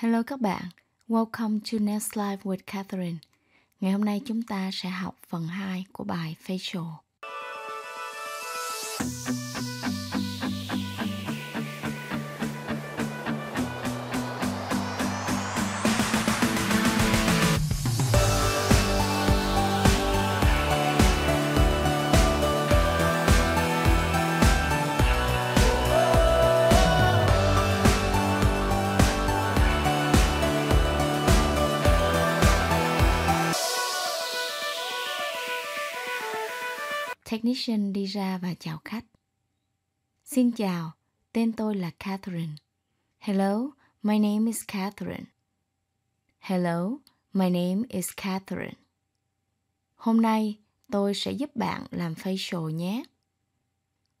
Hello các bạn, welcome to Next Life with Catherine. Ngày hôm nay chúng ta sẽ học phần 2 của bài Facial. Nixon đi ra và chào khách. Xin chào, tên tôi là Catherine. Hello, my name is Catherine. Hello, my name is Catherine. Hôm nay, tôi sẽ giúp bạn làm facial nhé.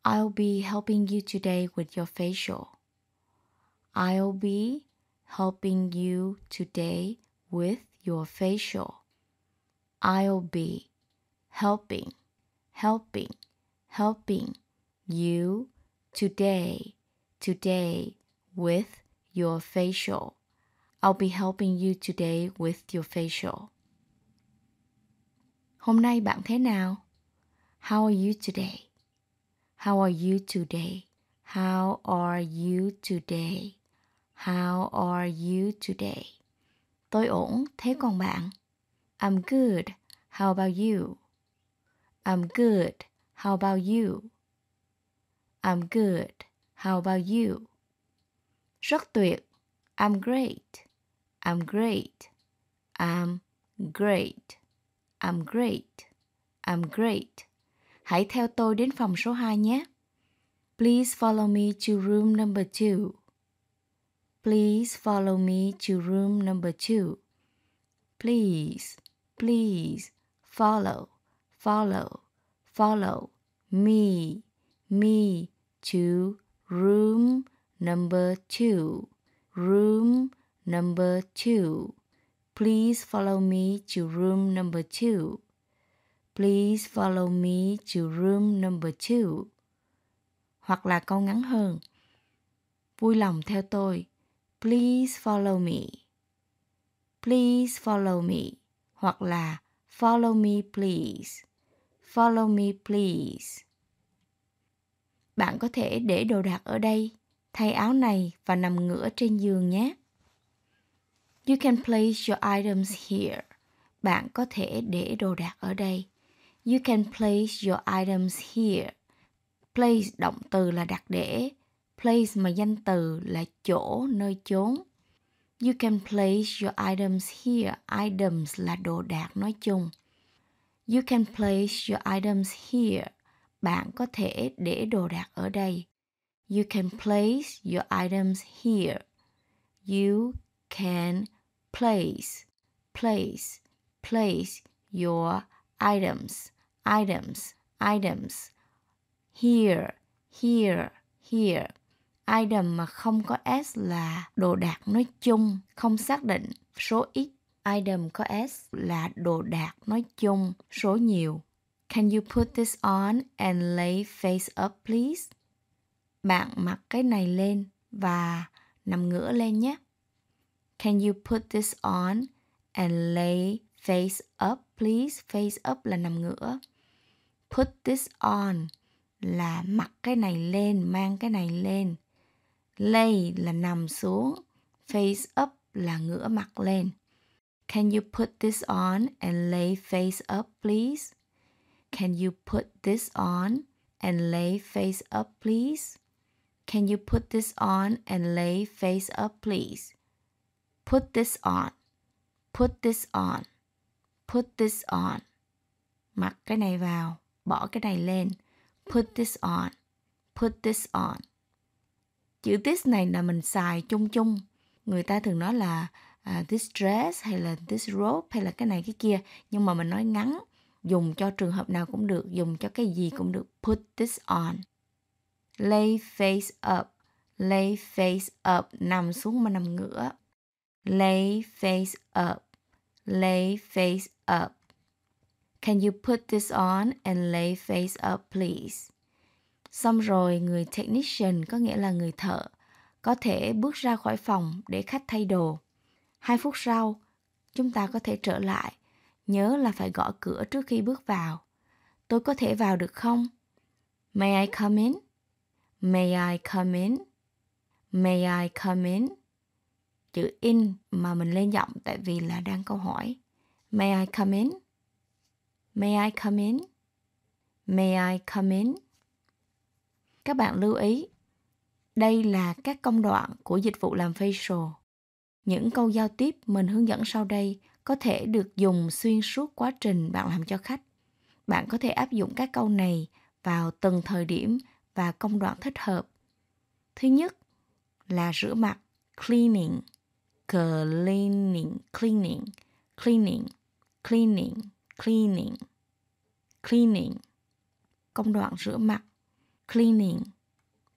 I'll be helping you today with your facial. I'll be helping you today with your facial. I'll be helping helping, helping you today, today with your facial. I'll be helping you today with your facial. Hôm nay bạn thế nào? How are you today? How are you today? How are you today? How are you today? Tôi ổn, thế còn bạn? I'm good. How about you? I'm good. How about you? I'm good. How about you? Rất tuyệt. I'm great. I'm great. I'm great. I'm great. I'm great. Hãy theo tôi đến phòng số 2 nhé. Please follow me to room number 2. Please follow me to room number 2. Please, please follow follow, follow me, me to room number two, room number two. Please follow me to room number two. Please follow me to room number two. Hoặc là câu ngắn hơn. Vui lòng theo tôi. Please follow me. Please follow me. Hoặc là follow me please. Follow me please. Bạn có thể để đồ đạc ở đây, thay áo này và nằm ngửa trên giường nhé. You can place your items here. Bạn có thể để đồ đạc ở đây. You can place your items here. Place động từ là đặt để. Place mà danh từ là chỗ, nơi chốn. You can place your items here. Items là đồ đạc nói chung. You can place your items here. Bạn có thể để đồ đạc ở đây. You can place your items here. You can place, place, place your items, items, items. Here, here, here. Item mà không có S là đồ đạc nói chung, không xác định, số ít Item có S là đồ đạc nói chung, số nhiều. Can you put this on and lay face up please? Bạn mặc cái này lên và nằm ngửa lên nhé. Can you put this on and lay face up please? Face up là nằm ngửa. Put this on là mặc cái này lên, mang cái này lên. Lay là nằm xuống, face up là ngửa mặt lên. Can you put this on and lay face up, please? Can you put this on and lay face up, please? Can you put this on and lay face up, please? Put this on. Put this on. Put this on. Mặc cái này vào, bỏ cái này lên. Put this on. Put this on. Chữ this này là mình xài chung chung. Người ta thường nói là À, this dress hay là this robe hay là cái này cái kia nhưng mà mình nói ngắn dùng cho trường hợp nào cũng được dùng cho cái gì cũng được put this on lay face up lay face up nằm xuống mà nằm ngửa lay face up lay face up can you put this on and lay face up please xong rồi người technician có nghĩa là người thợ có thể bước ra khỏi phòng để khách thay đồ hai phút sau, chúng ta có thể trở lại. Nhớ là phải gõ cửa trước khi bước vào. Tôi có thể vào được không? May I come in? May I come in? May I come in? Chữ in mà mình lên giọng tại vì là đang câu hỏi. May I come in? May I come in? May I come in? Các bạn lưu ý, đây là các công đoạn của dịch vụ làm facial những câu giao tiếp mình hướng dẫn sau đây có thể được dùng xuyên suốt quá trình bạn làm cho khách bạn có thể áp dụng các câu này vào từng thời điểm và công đoạn thích hợp thứ nhất là rửa mặt cleaning cleaning cleaning cleaning cleaning cleaning cleaning công đoạn rửa mặt cleaning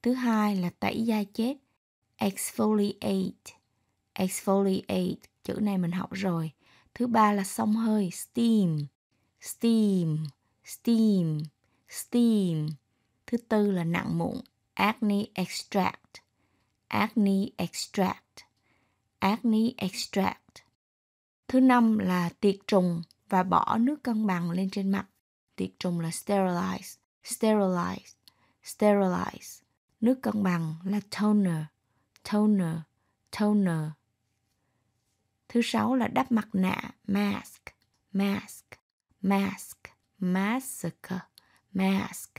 thứ hai là tẩy da chết exfoliate Exfoliate, chữ này mình học rồi. Thứ ba là xông hơi, steam, steam, steam, steam. Thứ tư là nặng mụn, acne extract, acne extract, acne extract. Thứ năm là tiệt trùng và bỏ nước cân bằng lên trên mặt. Tiệt trùng là sterilize, sterilize, sterilize. Nước cân bằng là toner, toner, toner. Thứ sáu là đắp mặt nạ, mask, mask, mask, mask, mask.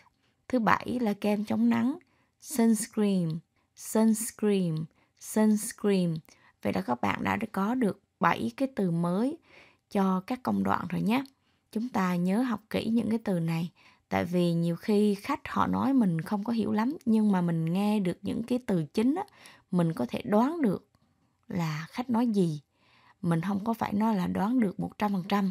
Thứ bảy là kem chống nắng, sunscreen, sunscreen, sunscreen. Vậy là các bạn đã có được 7 cái từ mới cho các công đoạn rồi nhé. Chúng ta nhớ học kỹ những cái từ này tại vì nhiều khi khách họ nói mình không có hiểu lắm nhưng mà mình nghe được những cái từ chính á, mình có thể đoán được là khách nói gì mình không có phải nói là đoán được 100%.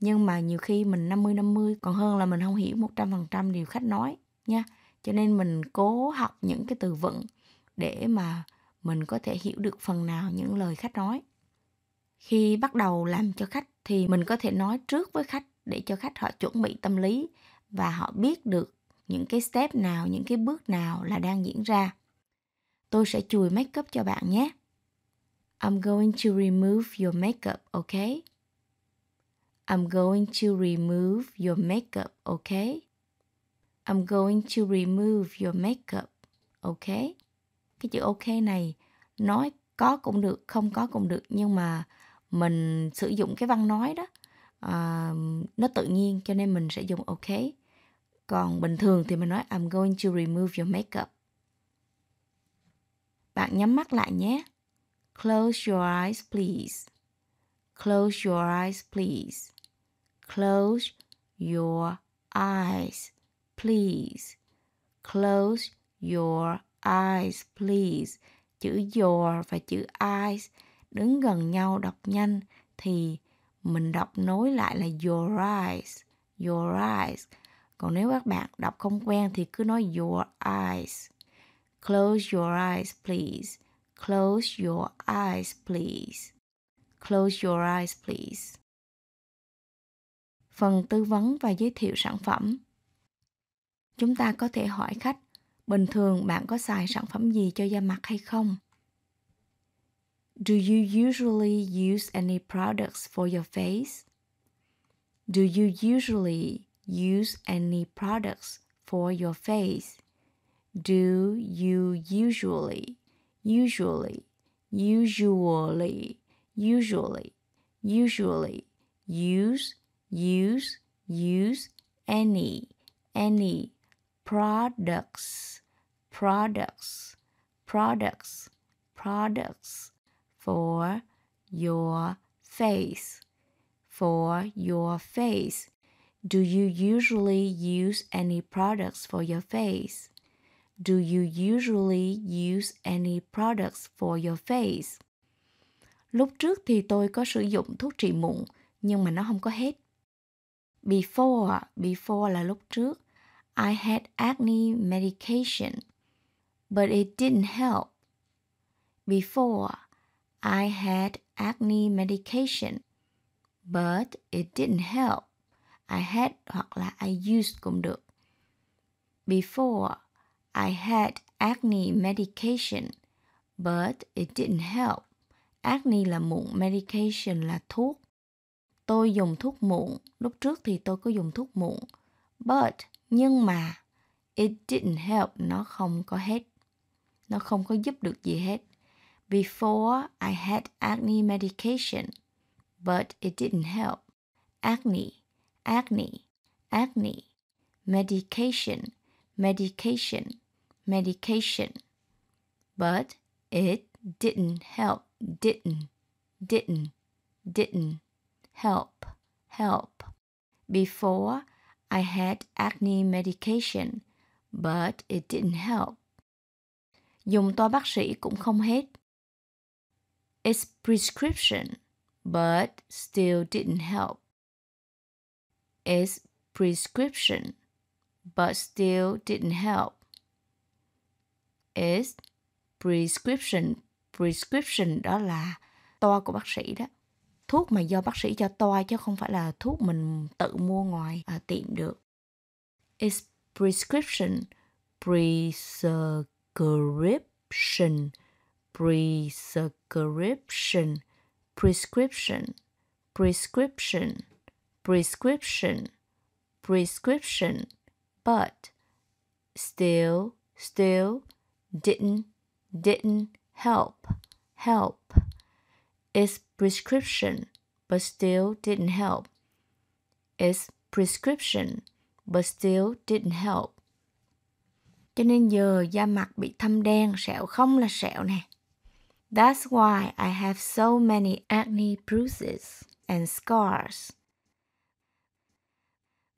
Nhưng mà nhiều khi mình 50-50 còn hơn là mình không hiểu 100% điều khách nói nha. Cho nên mình cố học những cái từ vựng để mà mình có thể hiểu được phần nào những lời khách nói. Khi bắt đầu làm cho khách thì mình có thể nói trước với khách để cho khách họ chuẩn bị tâm lý và họ biết được những cái step nào, những cái bước nào là đang diễn ra. Tôi sẽ chùi make up cho bạn nhé. I'm going to remove your makeup, okay? I'm going to remove your makeup, okay? I'm going to remove your makeup, okay? Cái chữ ok này nói có cũng được, không có cũng được nhưng mà mình sử dụng cái văn nói đó uh, nó tự nhiên cho nên mình sẽ dùng ok. Còn bình thường thì mình nói I'm going to remove your makeup. Bạn nhắm mắt lại nhé. Close your eyes, please. Close your eyes, please. Close your eyes, please. Close your eyes, please. Chữ your và chữ eyes đứng gần nhau đọc nhanh thì mình đọc nối lại là your eyes, your eyes. Còn nếu các bạn đọc không quen thì cứ nói your eyes. Close your eyes, please. Close your eyes, please. Close your eyes, please. Phần tư vấn và giới thiệu sản phẩm. Chúng ta có thể hỏi khách, bình thường bạn có xài sản phẩm gì cho da mặt hay không? Do you usually use any products for your face? Do you usually use any products for your face? Do you usually usually, usually, usually, usually, use, use, use, any, any, products, products, products, products, for your face, for your face. Do you usually use any products for your face? Do you usually use any products for your face? Lúc trước thì tôi có sử dụng thuốc trị mụn nhưng mà nó không có hết. Before, before là lúc trước. I had acne medication, but it didn't help. Before, I had acne medication, but it didn't help. I had hoặc là I used cũng được. Before, I had acne medication, but it didn't help. Acne là mụn, medication là thuốc. Tôi dùng thuốc mụn, lúc trước thì tôi có dùng thuốc mụn. But, nhưng mà, it didn't help, nó không có hết. Nó không có giúp được gì hết. Before, I had acne medication, but it didn't help. Acne, acne, acne, medication, medication medication. But it didn't help, didn't, didn't, didn't help, help. Before, I had acne medication, but it didn't help. Dùng toa bác sĩ cũng không hết. It's prescription, but still didn't help. It's prescription, but still didn't help. is prescription prescription đó là toa của bác sĩ đó thuốc mà do bác sĩ cho toa chứ không phải là thuốc mình tự mua ngoài à, tiệm được is prescription prescription prescription prescription prescription prescription prescription but still still didn't, didn't help, help. It's prescription, but still didn't help. It's prescription, but still didn't help. Cho nên giờ da mặt bị thâm đen, sẹo không là sẹo nè. That's why I have so many acne bruises and scars.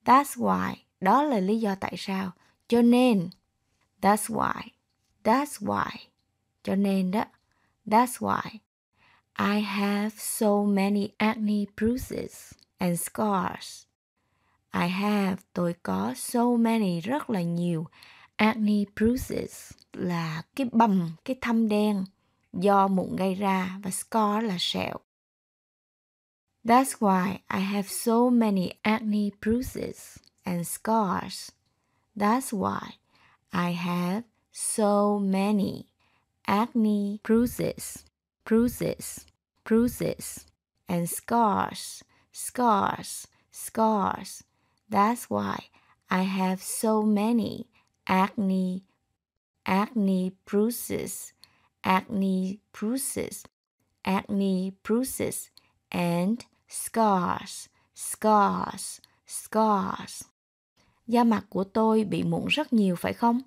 That's why, đó là lý do tại sao. Cho nên, that's why That's why. Cho nên đó. That's why. I have so many acne bruises and scars. I have, tôi có so many, rất là nhiều. Acne bruises là cái bầm, cái thâm đen do mụn gây ra và scar là sẹo. That's why I have so many acne bruises and scars. That's why I have so many acne bruises, bruises, bruises, and scars, scars, scars. That's why I have so many acne, acne bruises, acne bruises, acne bruises, and scars, scars, scars. Da mặt của tôi bị mụn rất nhiều phải không?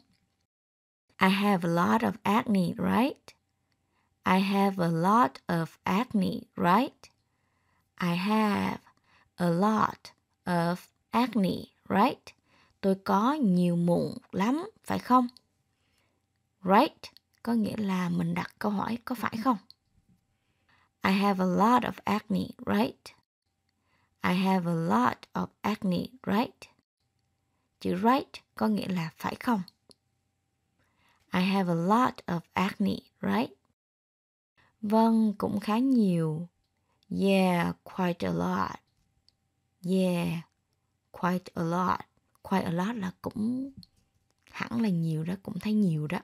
I have a lot of acne, right? I have a lot of acne, right? I have a lot of acne, right? Tôi có nhiều mụn lắm, phải không? Right có nghĩa là mình đặt câu hỏi có phải không? I have a lot of acne, right? I have a lot of acne, right? Chữ right có nghĩa là phải không? I have a lot of acne, right? Vâng, cũng khá nhiều. Yeah, quite a lot. Yeah, quite a lot. Quite a lot là cũng hẳn là nhiều đó, cũng thấy nhiều đó.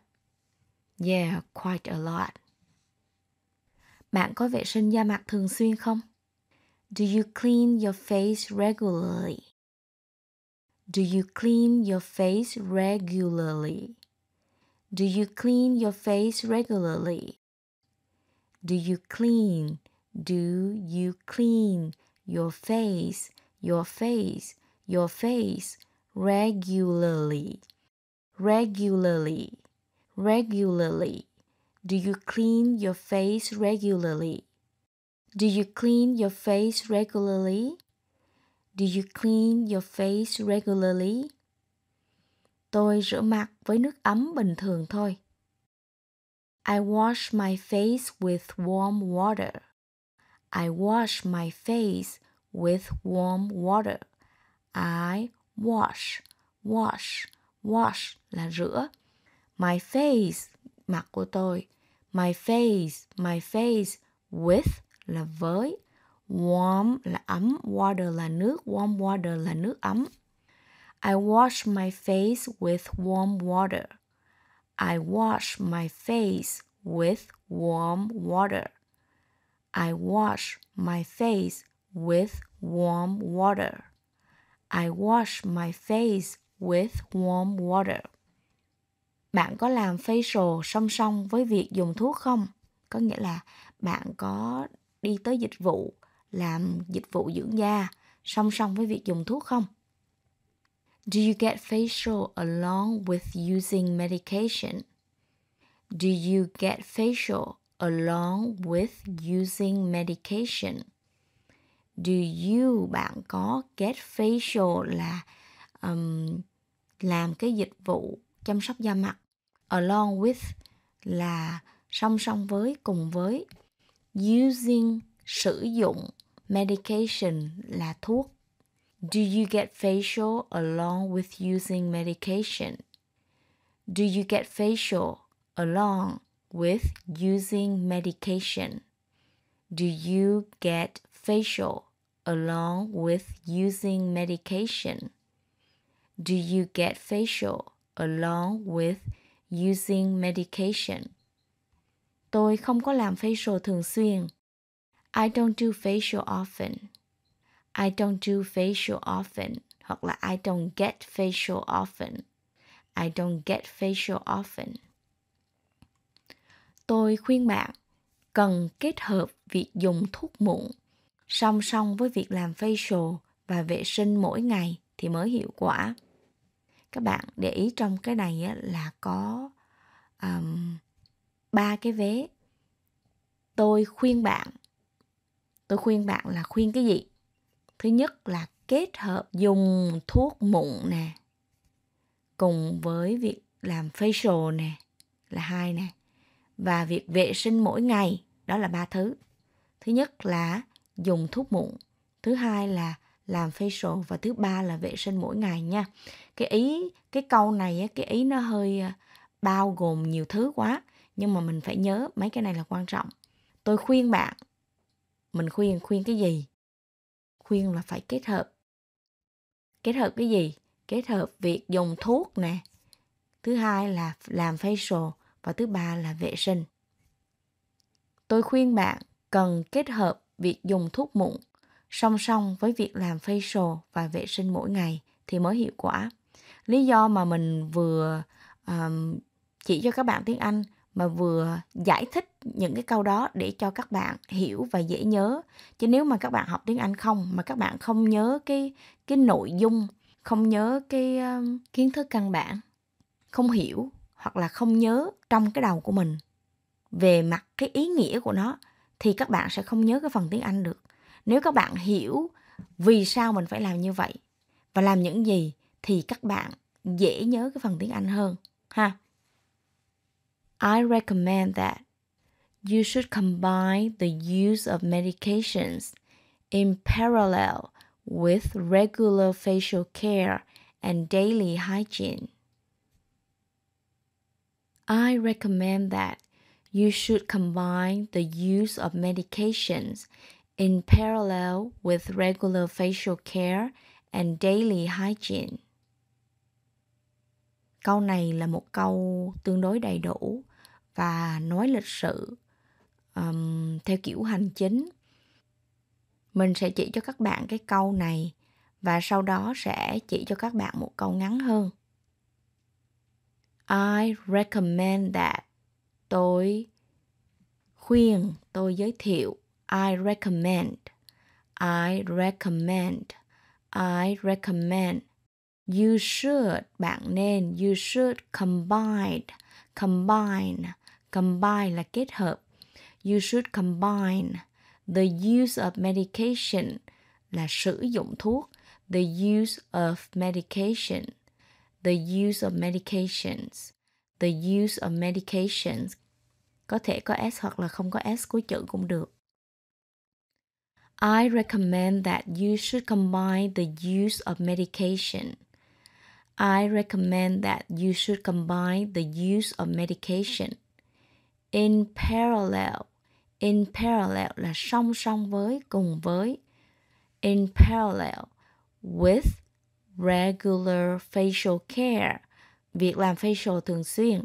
Yeah, quite a lot. Bạn có vệ sinh da mặt thường xuyên không? Do you clean your face regularly? Do you clean your face regularly? Do you clean your face regularly? Do you clean? Do you clean your face, your face, your face regularly? Regularly, regularly. Do you clean your face regularly? Do you clean your face regularly? Do you clean your face regularly? Tôi rửa mặt với nước ấm bình thường thôi. I wash my face with warm water. I wash my face with warm water. I wash, wash, wash là rửa. My face, mặt của tôi. My face, my face with là với. Warm là ấm, water là nước, warm water là nước ấm. I wash my face with warm water. I wash my face with warm water. I wash my face with warm water. I wash my face with warm water. Bạn có làm facial song song với việc dùng thuốc không? Có nghĩa là bạn có đi tới dịch vụ làm dịch vụ dưỡng da song song với việc dùng thuốc không? Do you get facial along with using medication? Do you get facial along with using medication? Do you bạn có get facial là um, làm cái dịch vụ chăm sóc da mặt. Along with là song song với cùng với using sử dụng medication là thuốc Do you get facial along with using medication? Do you get facial along with using medication? Do you get facial along with using medication? Do you get facial along with using medication? Tôi không có làm facial thường xuyên. I don't do facial often. I don't do facial often hoặc là I don't get facial often. I don't get facial often. Tôi khuyên bạn cần kết hợp việc dùng thuốc mụn song song với việc làm facial và vệ sinh mỗi ngày thì mới hiệu quả. Các bạn để ý trong cái này là có um, ba cái vế. Tôi khuyên bạn. Tôi khuyên bạn là khuyên cái gì? thứ nhất là kết hợp dùng thuốc mụn nè cùng với việc làm facial nè là hai nè và việc vệ sinh mỗi ngày đó là ba thứ thứ nhất là dùng thuốc mụn thứ hai là làm facial và thứ ba là vệ sinh mỗi ngày nha cái ý cái câu này cái ý nó hơi à, bao gồm nhiều thứ quá nhưng mà mình phải nhớ mấy cái này là quan trọng tôi khuyên bạn mình khuyên khuyên cái gì khuyên là phải kết hợp kết hợp cái gì kết hợp việc dùng thuốc nè thứ hai là làm facial và thứ ba là vệ sinh tôi khuyên bạn cần kết hợp việc dùng thuốc mụn song song với việc làm facial và vệ sinh mỗi ngày thì mới hiệu quả lý do mà mình vừa um, chỉ cho các bạn tiếng anh mà vừa giải thích những cái câu đó để cho các bạn hiểu và dễ nhớ chứ nếu mà các bạn học tiếng Anh không mà các bạn không nhớ cái cái nội dung không nhớ cái uh, kiến thức căn bản không hiểu hoặc là không nhớ trong cái đầu của mình về mặt cái ý nghĩa của nó thì các bạn sẽ không nhớ cái phần tiếng Anh được nếu các bạn hiểu vì sao mình phải làm như vậy và làm những gì thì các bạn dễ nhớ cái phần tiếng Anh hơn ha I recommend that you should combine the use of medications in parallel with regular facial care and daily hygiene. I recommend that you should combine the use of medications in parallel with regular facial care and daily hygiene. Câu này là một câu tương đối đầy đủ và nói lịch sự um, theo kiểu hành chính mình sẽ chỉ cho các bạn cái câu này và sau đó sẽ chỉ cho các bạn một câu ngắn hơn I recommend that tôi khuyên tôi giới thiệu I recommend I recommend I recommend you should bạn nên you should combine combine Combine là kết hợp. You should combine the use of medication là sử dụng thuốc. The use of medication. The use of medications. The use of medications. Có thể có S hoặc là không có S cuối chữ cũng được. I recommend that you should combine the use of medication. I recommend that you should combine the use of medication in parallel in parallel là song song với cùng với in parallel with regular facial care việc làm facial thường xuyên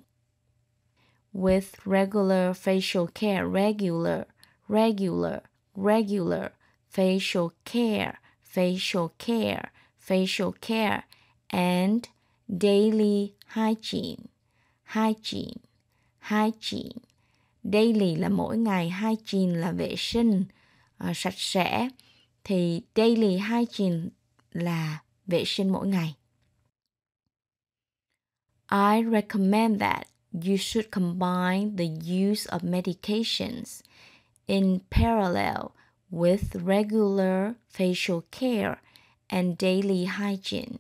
with regular facial care regular regular regular facial care facial care facial care and daily hygiene hygiene hygiene daily là mỗi ngày hygiene là vệ sinh uh, sạch sẽ thì daily hygiene là vệ sinh mỗi ngày I recommend that you should combine the use of medications in parallel with regular facial care and daily hygiene.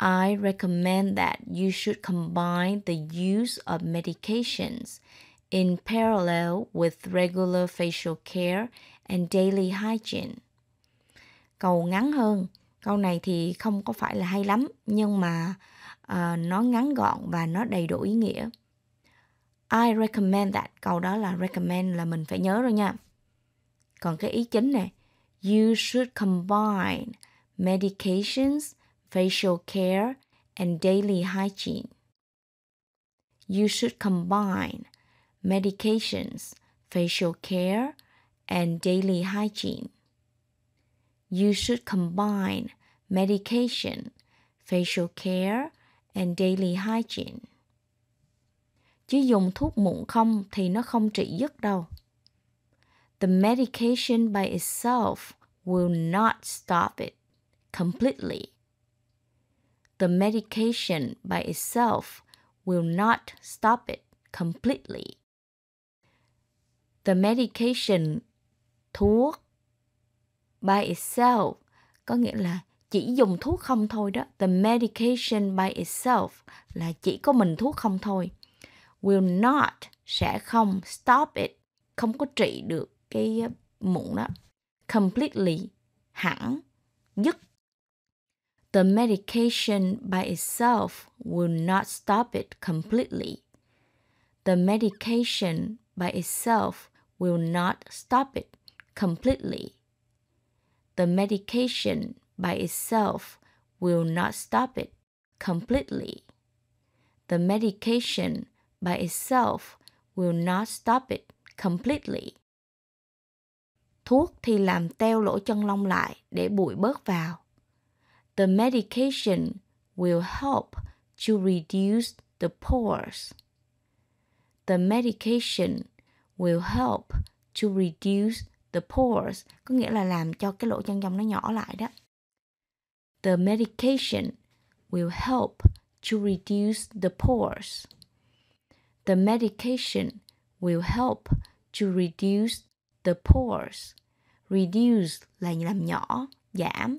I recommend that you should combine the use of medications in parallel with regular facial care and daily hygiene. Câu ngắn hơn, câu này thì không có phải là hay lắm nhưng mà uh, nó ngắn gọn và nó đầy đủ ý nghĩa. I recommend that, câu đó là recommend là mình phải nhớ rồi nha. Còn cái ý chính này, you should combine medications, facial care and daily hygiene. You should combine medications, facial care, and daily hygiene. You should combine medication, facial care, and daily hygiene. Chứ dùng thuốc muộn không thì nó không trị dứt đâu. The medication by itself will not stop it completely. The medication by itself will not stop it completely. The medication, thuốc by itself có nghĩa là chỉ dùng thuốc không thôi đó. The medication by itself là chỉ có mình thuốc không thôi. Will not sẽ không stop it, không có trị được cái ờ, mụn đó. Completely hẳn dứt. The medication by itself will not stop it completely. The medication by itself will not stop it completely. The medication by itself will not stop it completely. The medication by itself will not stop it completely. Thuốc thì làm teo lỗ chân lông lại để bụi bớt vào. The medication will help to reduce the pores. The medication will help to reduce the pores, có nghĩa là làm cho cái lỗ chân chânông nó nhỏ lại đó. The medication will help to reduce the pores. The medication will help to reduce the pores. Reduce là làm nhỏ, giảm.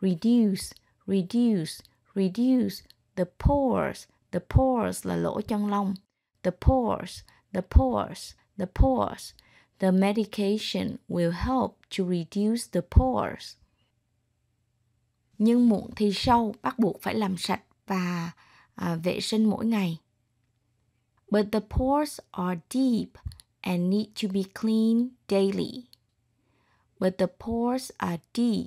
Reduce, reduce, reduce the pores. The pores là lỗ chân lông. The pores, the pores the pores. The medication will help to reduce the pores. Nhưng mụn thì sâu bắt buộc phải làm sạch và à, vệ sinh mỗi ngày. But the pores are deep and need to be cleaned daily. But the pores are deep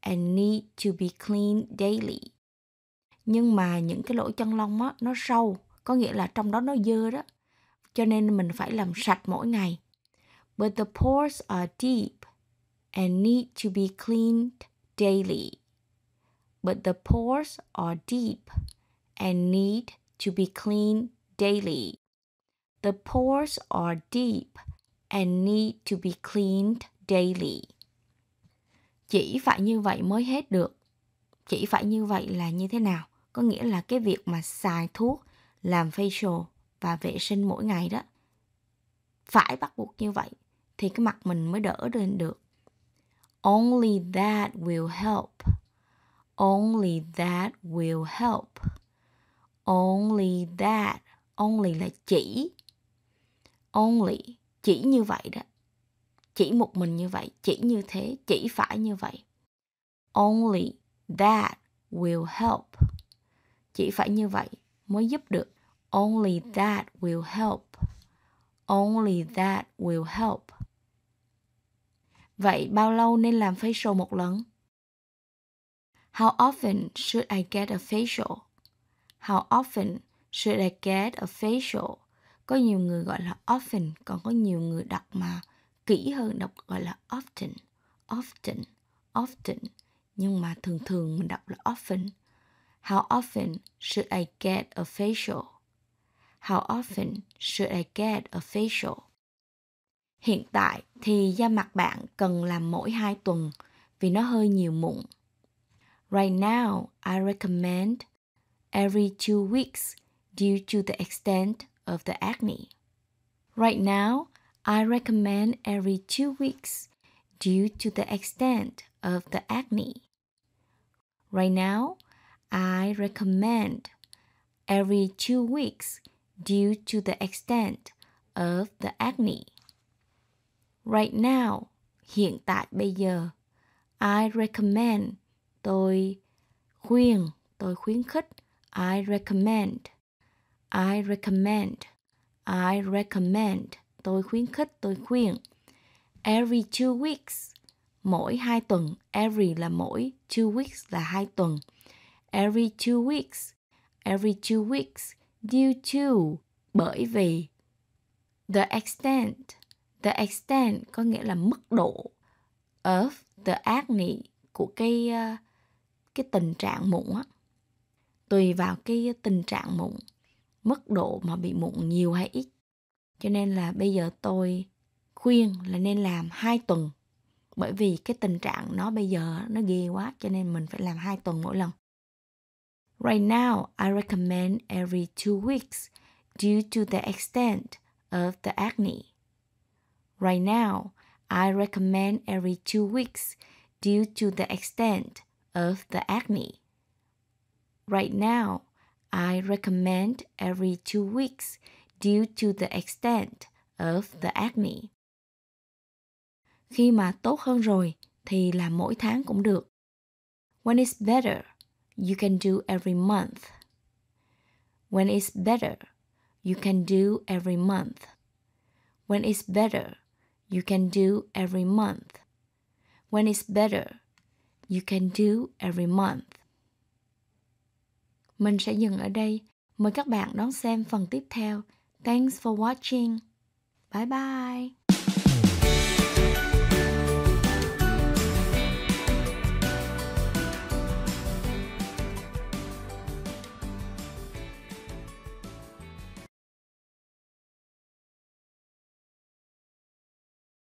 and need to be cleaned daily. Nhưng mà những cái lỗ chân lông á, nó sâu, có nghĩa là trong đó nó dơ đó, cho nên mình phải làm sạch mỗi ngày. But the pores are deep and need to be cleaned daily. But the pores are deep and need to be cleaned daily. The pores are deep and need to be cleaned daily. Chỉ phải như vậy mới hết được. Chỉ phải như vậy là như thế nào? Có nghĩa là cái việc mà xài thuốc làm facial và vệ sinh mỗi ngày đó phải bắt buộc như vậy thì cái mặt mình mới đỡ lên được only that will help only that will help only that only là chỉ only chỉ như vậy đó chỉ một mình như vậy chỉ như thế chỉ phải như vậy only that will help chỉ phải như vậy mới giúp được Only that will help. Only that will help. Vậy bao lâu nên làm facial một lần? How often should I get a facial? How often should I get a facial? Có nhiều người gọi là often, còn có nhiều người đọc mà kỹ hơn đọc gọi là often, often, often. Nhưng mà thường thường mình đọc là often. How often should I get a facial? How often should I get a facial? Hiện tại thì da mặt bạn cần làm mỗi 2 tuần vì nó hơi nhiều mụn. Right now, I recommend every 2 weeks due to the extent of the acne. Right now, I recommend every 2 weeks due to the extent of the acne. Right now, I recommend every 2 weeks due to the extent of the acne. Right now, hiện tại bây giờ, I recommend, tôi khuyên, tôi khuyến khích, I recommend, I recommend, I recommend, tôi khuyến khích, tôi khuyên. Every two weeks, mỗi hai tuần, every là mỗi, two weeks là hai tuần. Every two weeks, every two weeks, due to bởi vì the extent the extent có nghĩa là mức độ of the acne của cái ờ, cái tình trạng mụn á tùy vào cái tình trạng mụn mức độ mà bị mụn nhiều hay ít cho nên là bây giờ tôi khuyên là nên làm hai tuần bởi vì cái tình trạng nó bây giờ nó ghê quá cho nên mình phải làm hai tuần mỗi lần Right now, I recommend every two weeks due to the extent of the acne. Right now, I recommend every two weeks due to the extent of the acne. Right now, I recommend every two weeks due to the extent of the acne. Khi mà tốt hơn rồi thì là mỗi tháng cũng được. When it's better, you can do every month. When it's better, you can do every month. When it's better, you can do every month. When it's better, you can do every month. Mình sẽ dừng ở đây. Mời các bạn đón xem phần tiếp theo. Thanks for watching. Bye bye.